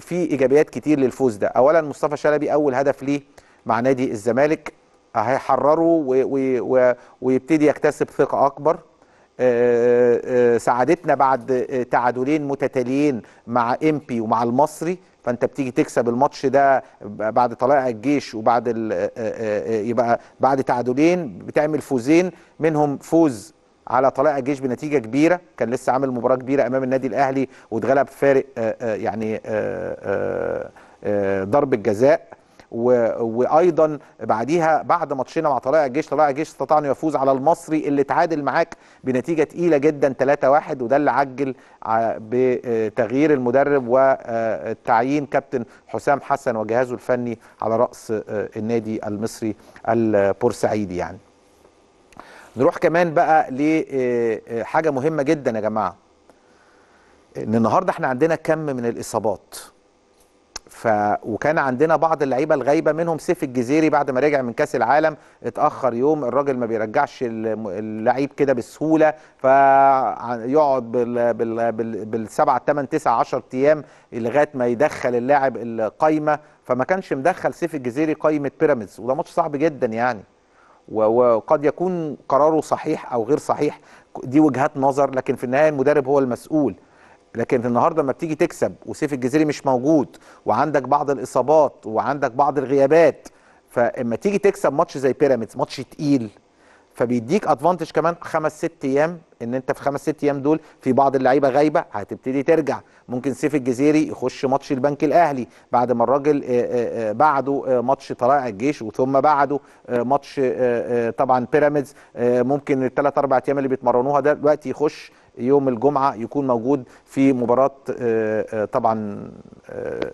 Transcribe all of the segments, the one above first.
في ايجابيات كتير للفوز ده اولا مصطفى شلبي اول هدف ليه مع نادي الزمالك هيحرره و... و... ويبتدي يكتسب ثقه اكبر آه، آه، آه، سعادتنا بعد تعادلين متتاليين مع امبي ومع المصري فانت بتيجي تكسب الماتش ده بعد طلائع الجيش وبعد يبقى بعد تعادلين بتعمل فوزين منهم فوز على طلائع الجيش بنتيجه كبيره كان لسه عامل مباراه كبيره امام النادي الاهلي واتغلب فارق آه، آه، يعني آه، ضرب الجزاء وايضا بعديها بعد ماتشنا مع طلائع الجيش طلائع الجيش استطاع انه يفوز على المصري اللي تعادل معاك بنتيجه ثقيله جدا 3-1 وده اللي عجل بتغيير المدرب وتعيين كابتن حسام حسن وجهازه الفني على راس النادي المصري البورسعيدي يعني نروح كمان بقى لحاجه آه، آه، مهمه جدا يا جماعه ان النهارده احنا عندنا كم من الاصابات ف وكان عندنا بعض اللعيبه الغايبه منهم سيف الجزيري بعد ما رجع من كاس العالم اتاخر يوم الراجل ما بيرجعش اللعيب كده بسهوله فيقعد بال... بال... بال... بالسبعه تمن تسعة 10 ايام لغايه ما يدخل اللاعب القايمه فما كانش مدخل سيف الجزيري قايمه بيراميدز وده ماتش صعب جدا يعني وقد يكون قراره صحيح او غير صحيح دي وجهات نظر لكن في النهايه المدرب هو المسؤول لكن النهارده لما بتيجي تكسب وسيف الجزيري مش موجود وعندك بعض الاصابات وعندك بعض الغيابات فاما تيجي تكسب ماتش زي بيراميدز ماتش تقيل فبيديك ادفانتج كمان خمس ست ايام ان انت في خمس ست ايام دول في بعض اللعيبه غايبه هتبتدي ترجع ممكن سيف الجزيري يخش ماتش البنك الاهلي بعد ما الراجل آه، آه، آه، بعده ماتش طلائع الجيش وثم بعده ماتش طبعا بيراميدز ممكن الثلاث اربع ايام اللي بيتمرنوها ده دلوقتي يخش يوم الجمعه يكون موجود في مباراه طبعا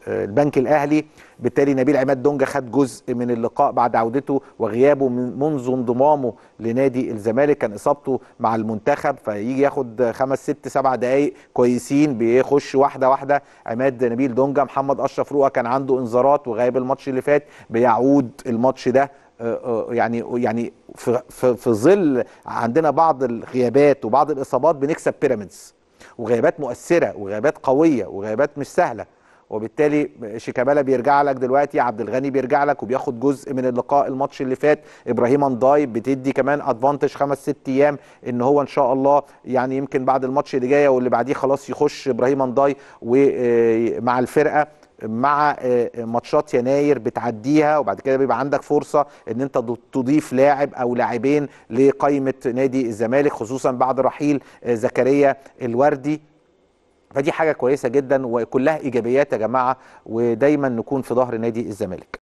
البنك الاهلي بالتالي نبيل عماد دونجا خد جزء من اللقاء بعد عودته وغيابه منذ انضمامه لنادي الزمالك كان اصابته مع المنتخب فيجي ياخد خمس ست سبع دقائق كويسين بيخش واحده واحده عماد نبيل دونجا محمد اشرف رؤى كان عنده انذارات وغايب الماتش اللي فات بيعود الماتش ده آه، آه، يعني يعني في في ظل عندنا بعض الغيابات وبعض الاصابات بنكسب بيراميدز وغيابات مؤثره وغيابات قويه وغيابات مش سهله وبالتالي شيكابالا بيرجع لك دلوقتي عبد الغني بيرجع لك وبياخد جزء من اللقاء الماتش اللي فات ابراهيم انداي بتدي كمان ادفانتج خمس ست ايام ان هو ان شاء الله يعني يمكن بعد الماتش اللي جايه واللي بعديه خلاص يخش ابراهيم انداي ومع آه، الفرقه مع آه، ماتشات يناير بتعديها وبعد كده بيبقى عندك فرصه ان انت تضيف لاعب او لاعبين لقائمه نادي الزمالك خصوصا بعد رحيل آه، زكريا الوردي فدي حاجه كويسه جدا وكلها ايجابيات يا جماعه ودايما نكون في ظهر نادي الزمالك